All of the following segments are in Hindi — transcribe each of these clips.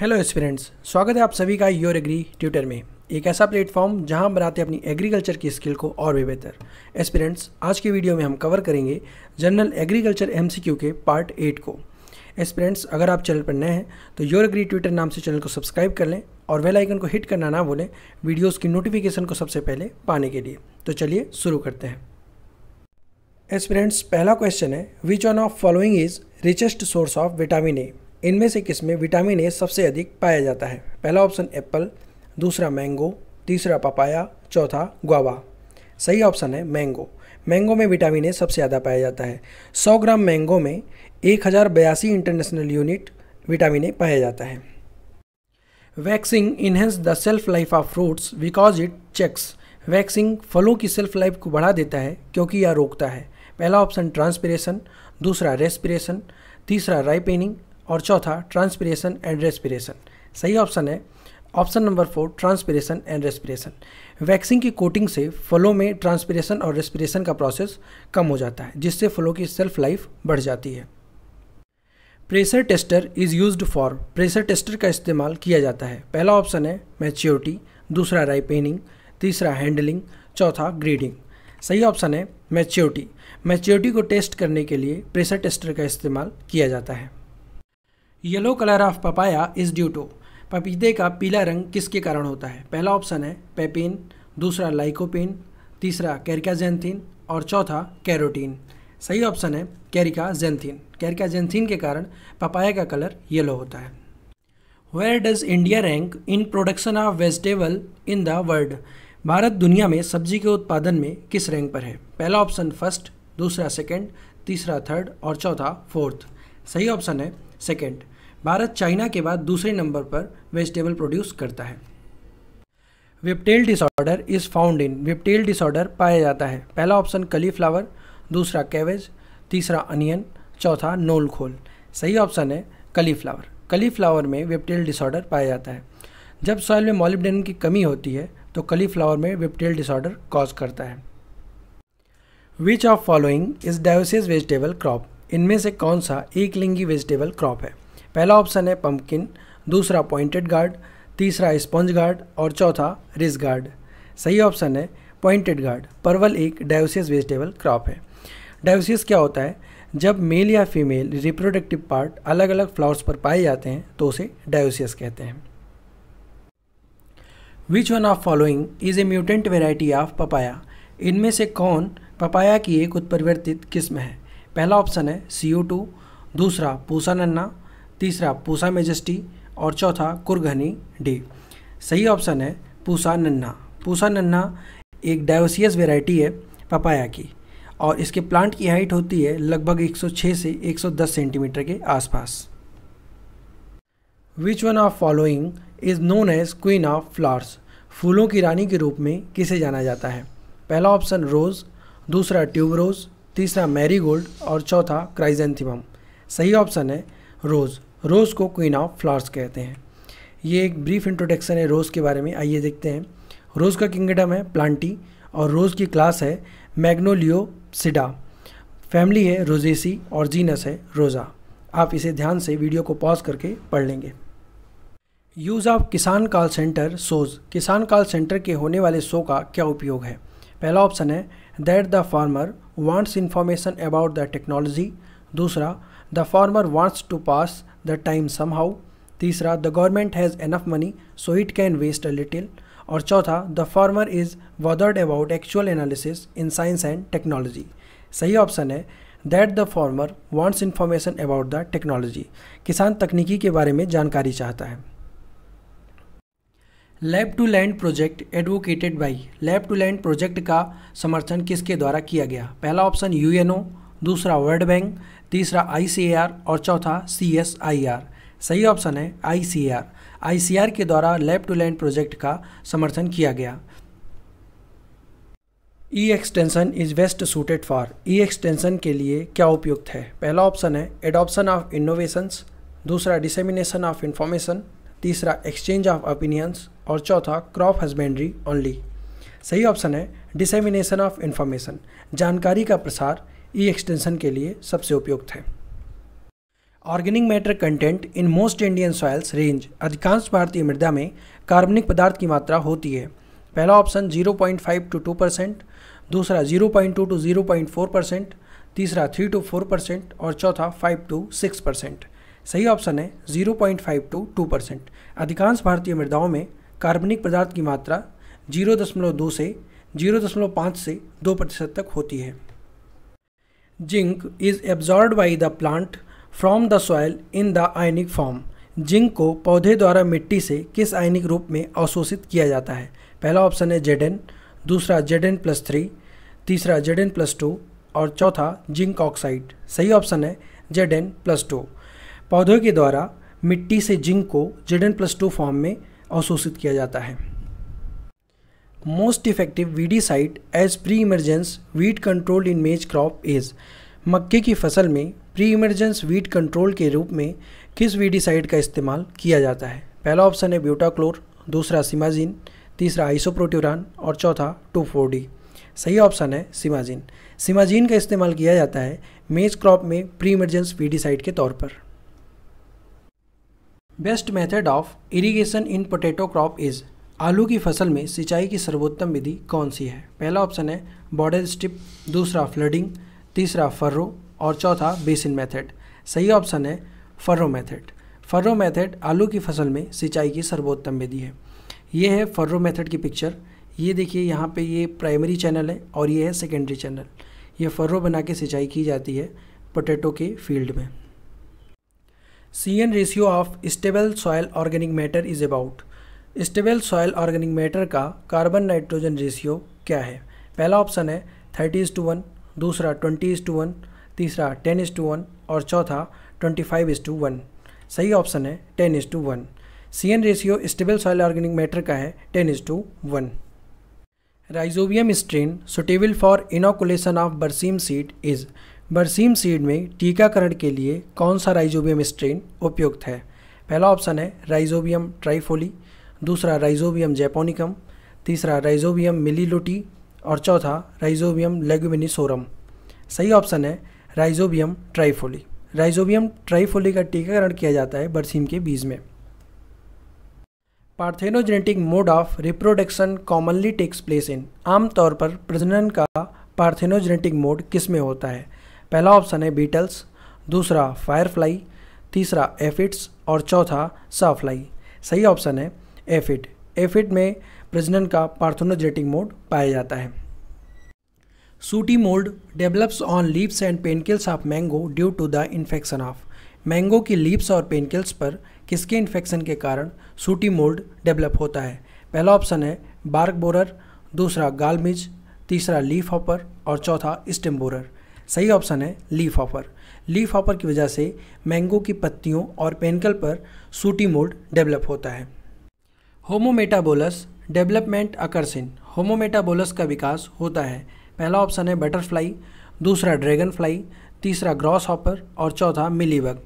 हेलो स्टूडेंट्स स्वागत है आप सभी का योर एग्री ट्यूटर में एक ऐसा प्लेटफॉर्म जहां हम बनाते हैं अपनी एग्रीकल्चर की स्किल को और भी बेहतर एस्पिरेंट्स आज के वीडियो में हम कवर करेंगे जनरल एग्रीकल्चर एमसीक्यू के पार्ट एट को एस्पिरेंट्स अगर आप चैनल पर नए हैं तो योर एग्री ट्विटर नाम से चैनल को सब्सक्राइब कर लें और वेलाइकन आइकन को हिट करना ना भूलें वीडियोज़ की नोटिफिकेशन को सबसे पहले पाने के लिए तो चलिए शुरू करते हैं एस्पिरेंट्स पहला क्वेश्चन है which one of following is richest source of vitamin A इनमें से किसमें विटामिन ए सबसे अधिक पाया जाता है पहला ऑप्शन एप्पल दूसरा मैंगो तीसरा पपाया चौथा गुआवा सही ऑप्शन है मैंगो मैंगो में विटामिन ए सबसे ज़्यादा पाया जाता है 100 ग्राम मैंगो में एक हज़ार बयासी इंटरनेशनल यूनिट विटामिन ए पाया जाता है waxing enhance the shelf life of fruits because it checks waxing फलों की सेल्फ लाइफ को बढ़ा देता है क्योंकि यह रोकता है पहला ऑप्शन ट्रांसपिरेशन दूसरा रेस्पिरेशन तीसरा राइपेनिंग और चौथा ट्रांसपिरेशन एंड रेस्पिरेशन सही ऑप्शन है option number four transpiration and respiration waxing की कोटिंग से फलों में ट्रांसपिरेशन और रेस्पिरेशन का प्रोसेस कम हो जाता है जिससे फलों की सेल्फ लाइफ बढ़ जाती है pressure tester is use for pressure tester का इस्तेमाल किया जाता है पहला ऑप्शन है मैच्योरिटी दूसरा राइपेनिंग तीसरा हैंडलिंग चौथा ग्रेडिंग सही ऑप्शन है मैच्योरिटी मैच्योरिटी को टेस्ट करने के लिए प्रेशर टेस्टर का इस्तेमाल किया जाता है yellow colour of papaya is due to पपीते का पीला रंग किसके कारण होता है पहला ऑप्शन है पेपिन दूसरा लाइकोपिन तीसरा कैरिकाजेंथिन और चौथा कैरोटीन सही ऑप्शन है कैरिका कैरिकाजेंथिन के कारण पपाया का कलर येलो होता है where does India rank in production of vegetable in the world भारत दुनिया में सब्जी के उत्पादन में किस रैंक पर है पहला ऑप्शन फर्स्ट दूसरा सेकेंड तीसरा थर्ड और चौथा फोर्थ सही ऑप्शन है सेकेंड भारत चाइना के बाद दूसरे नंबर पर वेजिटेबल प्रोड्यूस करता है whiptail disorder is found in whiptail disorder पाया जाता है पहला ऑप्शन कलीफ्लावर दूसरा कैवेज तीसरा अनियन चौथा नोलखोल सही ऑप्शन है कलीफ्लावर कलीफ्लावर में वेपटेल डिसऑर्डर पाया जाता है जब सॉइल में मॉलिब्डेन की कमी होती है तो कलीफ्लावर में वेपटेल डिसऑर्डर कॉज करता है which of following is dioecious vegetable crop इनमें से कौन सा एक लिंगी वेजिटेबल क्रॉप है पहला ऑप्शन है पम्पकिन दूसरा पॉइंटेड गार्ड तीसरा स्पॉन्ज गार्ड और चौथा रिस गार्ड सही ऑप्शन है पॉइंटेड गार्ड परवल एक डायोसियस वेजिटेबल क्रॉप है डायोसियस क्या होता है जब मेल या फीमेल रिप्रोडक्टिव पार्ट अलग अलग फ्लावर्स पर पाए जाते हैं तो उसे डायोसियस कहते हैं which one of following is a mutant variety of papaya इनमें से कौन पपाया की एक उत्परिवर्तित किस्म है पहला ऑप्शन है सी दूसरा पूसा नन्ना तीसरा पूसा मेजेस्टी और चौथा कुरघनी डे सही ऑप्शन है पूसा नन्ना पूसा नन्ना एक डायोसियस वेराइटी है पपाया की और इसके प्लांट की हाइट होती है लगभग 106 से 110 सेंटीमीटर के आसपास which one of following is known as queen of flowers फूलों की रानी के रूप में किसे जाना जाता है पहला ऑप्शन रोज़ दूसरा ट्यूब रोज़ तीसरा मैरीगोल्ड और चौथा क्राइजेंथिमम सही ऑप्शन है रोज़ रोज़ को क्वीन ऑफ फ्लावर्स कहते हैं ये एक ब्रीफ इंट्रोडक्शन है रोज़ के बारे में आइए देखते हैं रोज़ का किंगडम है प्लांटी और रोज़ की क्लास है मैग्नोलियो सिडा फैमिली है रोजेसी और जीनस है रोज़ा आप इसे ध्यान से वीडियो को पॉज करके पढ़ लेंगे यूज़ ऑफ किसान कॉल सेंटर सोज किसान कॉल सेंटर के होने वाले शो का क्या उपयोग है पहला ऑप्शन है that the farmer wants information about the technology दूसरा the farmer wants to pass the time some how तीसरा the government has enough money so it can waste a little और चौथा the farmer is bothered about actual analysis in science and technology सही ऑप्शन है that the farmer wants information about the technology किसान तकनीकी के बारे में जानकारी चाहता है lab to land project advocated by lab to land project का समर्थन किसके द्वारा किया गया पहला ऑप्शन ओ दूसरा वर्ल्ड बैंक तीसरा आई और चौथा सी सही ऑप्शन है आई सी सी आर आई आर के द्वारा लैब टू लैंड प्रोजेक्ट का समर्थन किया गया e extension is best suited for e extension के लिए क्या उपयुक्त है पहला ऑप्शन है एडॉप्शन ऑफ इनोवेशंस दूसरा डिसेमिनेशन ऑफ इन्फॉर्मेशन तीसरा एक्सचेंज ऑफ ओपिनियंस और चौथा क्रॉप हस्बेंड्री ओनली सही ऑप्शन है डिसेमिनेशन ऑफ इन्फॉर्मेशन जानकारी का प्रसार ई एक्सटेंशन के लिए सबसे उपयुक्त है organic matter content in most Indian soils range अधिकांश भारतीय मृदा में कार्बनिक पदार्थ की मात्रा होती है पहला ऑप्शन 0.5 टू 2 परसेंट दूसरा 0.2 टू 0.4 परसेंट तीसरा 3 टू 4 परसेंट और चौथा 5 टू 6 परसेंट सही ऑप्शन है 0.5 टू 2 परसेंट अधिकांश भारतीय मृदाओं में कार्बनिक पदार्थ की मात्रा 0.2 से 0.5 से 2 प्रतिशत तक होती है zinc is absorb by the plant from the soil in the ionic form zinc को पौधे द्वारा मिट्टी से किस आयनिक रूप में अवशोषित किया जाता है पहला ऑप्शन है जेड दूसरा एन प्लस थ्री तीसरा एन प्लस टू और चौथा जिंक ऑक्साइड सही ऑप्शन है एन प्लस टू पौधों के द्वारा मिट्टी से जिंक को एन प्लस टू फॉर्म में अवशोषित किया जाता है most effective weedicide as pre emergence weed control in maize crop is मक्के की फसल में प्री इमरजेंस वीट कंट्रोल के रूप में किस वीडीसाइड का इस्तेमाल किया जाता है पहला ऑप्शन है ब्यूटाक्लोर दूसरा सिमाजिन तीसरा आइसोप्रोट्यूरान और चौथा टू फोर डी सही ऑप्शन है सिमाजिन सिमाजिन का इस्तेमाल किया जाता है मेज क्रॉप में प्री इमरजेंस वीडीसाइड के तौर पर best method of irrigation in potato crop is आलू की फसल में सिंचाई की सर्वोत्तम विधि कौन सी है पहला ऑप्शन है बॉर्डर स्टिप दूसरा फ्लडिंग तीसरा फर्रो और चौथा बेसिन मेथड सही ऑप्शन है फर्रो मेथड फर्रो मेथड आलू की फसल में सिंचाई की सर्वोत्तम विधि है ये है फर्रो मेथड की पिक्चर ये देखिए यहाँ पे ये प्राइमरी चैनल है और ये है सेकेंडरी चैनल ये फर्रो बना के सिंचाई की जाती है पोटैटो के फील्ड में C N ratio of stable soil organic matter is about stable soil organic matter का कार्बन नाइट्रोजन रेशियो क्या है पहला ऑप्शन है थर्टी इज टू वन दूसरा ट्वेंटी इज टू वन तीसरा टेन इज टू वन और चौथा twenty five is to one सही ऑप्शन है ten is to one C N ratio stable soil organic matter का है ten is to one rhizobium strain suitable for inoculation of berseem seed is berseem seed में टीकाकरण के लिए कौन सा राइजोबियम स्ट्रेन उपयुक्त है पहला ऑप्शन है राइजोबियम ट्राइफोली दूसरा राइजोबियम जैपोनिकम तीसरा राइजोबियम मिलीलोटी और चौथा राइजोबियम लेगुमिनिसोरम सही ऑप्शन है राइजोबियम ट्राइफोली राइजोबियम ट्राइफोली का टीकाकरण किया जाता है बरसीम के बीज में parthenogenetic mode of reproduction commonly takes place in आमतौर पर प्रजनन का पार्थेनोजेनेटिक मोड किस में होता है पहला ऑप्शन है बीटल्स दूसरा फायरफ्लाई तीसरा एफिड्स और चौथा साफ्लाई सही ऑप्शन है एफिड एफिड में प्रजनन का पार्थोनोजेटिक मोड पाया जाता है sooty mould develops on leaves and panicles of mango due to the infection of mango की लीव्स और पेनकिल्स पर किसके इन्फेक्शन के कारण सूटी मोल्ड डेवलप होता है पहला ऑप्शन है बार्क बोरर दूसरा गालमिज तीसरा लीफ हॉपर और चौथा स्टेम बोरर सही ऑप्शन है लीफ हॉपर लीफ हॉपर की वजह से मैंगो की पत्तियों और पेनकल पर सूटी मोल्ड डेवलप होता है होमोमेटाबोलस डेवलपमेंट अकर्सिन होमोमेटाबोलस का विकास होता है पहला ऑप्शन है बटरफ्लाई दूसरा ड्रैगन फ्लाई तीसरा ग्रॉस हॉपर और चौथा मिलीबग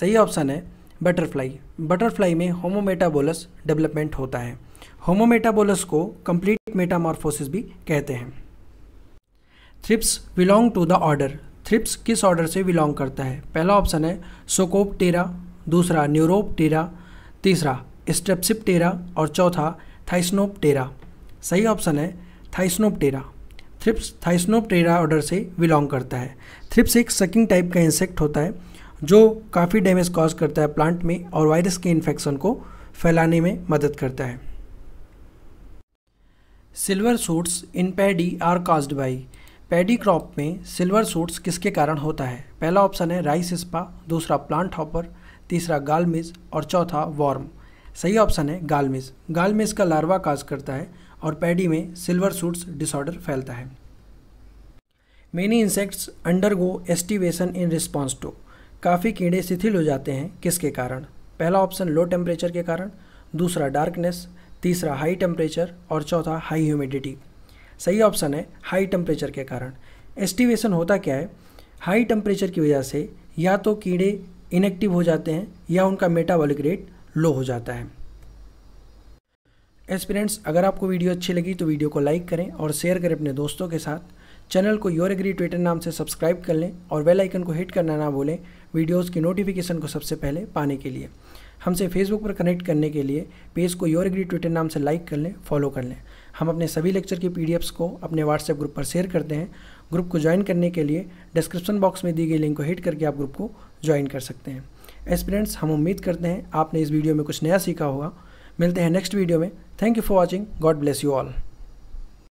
सही ऑप्शन है बटरफ्लाई बटरफ्लाई में होमोमेटाबोलस डेवलपमेंट होता है होमोमेटाबोलस को कंप्लीट मेटामॉर्फोसिस भी कहते हैं thrips belong to the order thrips किस ऑर्डर से बिलोंग करता है पहला ऑप्शन है सोकोपटेरा दूसरा न्यूरोपटेरा तीसरा स्ट्रेप्सिपटेरा और चौथा थाइसनोपटेरा सही ऑप्शन है थाइसनोपटेरा थ्रिप्स थाइस्नोपटेरा ऑर्डर से बिलोंग करता है थ्रिप्स एक सकिंग टाइप का इंसेक्ट होता है जो काफ़ी डैमेज कॉज करता है प्लांट में और वायरस के इन्फेक्शन को फैलाने में मदद करता है silver shoots in paddy are caused by paddy crop में सिल्वर सूट्स किसके कारण होता है पहला ऑप्शन है राइस स्पा दूसरा प्लांट हॉपर तीसरा गालमिज और चौथा वॉर्म सही ऑप्शन है गालमेज गालमेज का लार्वा काज करता है और पैडी में सिल्वर सूट्स डिसऑर्डर फैलता है many insects undergo aestivation in response to काफ़ी कीड़े शिथिल हो जाते हैं किसके कारण पहला ऑप्शन लो टेम्परेचर के कारण दूसरा डार्कनेस तीसरा हाई टेम्परेचर और चौथा हाई ह्यूमिडिटी सही ऑप्शन है हाई टेम्परेचर के कारण एस्टिवेशन होता क्या है हाई टेम्परेचर की वजह से या तो कीड़े इनेक्टिव हो जाते हैं या उनका मेटाबॉलिक रेट लो हो जाता है एस्पिरेंट्स अगर आपको वीडियो अच्छी लगी तो वीडियो को लाइक करें और शेयर करें अपने दोस्तों के साथ चैनल को योर एग्री ट्विटर नाम से सब्सक्राइब कर लें और बेल आइकन को हिट करना ना भूलें वीडियोस की नोटिफिकेशन को सबसे पहले पाने के लिए हमसे फेसबुक पर कनेक्ट करने के लिए पेज को योर एग्री ट्विटर नाम से लाइक कर लें फॉलो कर लें हम अपने सभी लेक्चर की पी को अपने व्हाट्सएप ग्रुप पर शेयर करते हैं ग्रुप को ज्वाइन करने के लिए डिस्क्रिप्शन बॉक्स में दी गई लिंक को हिट करके आप ग्रुप को ज्वाइन कर सकते हैं एस्पिरेंट्स हम उम्मीद करते हैं आपने इस वीडियो में कुछ नया सीखा होगा मिलते हैं नेक्स्ट वीडियो में thank you for watching God bless you all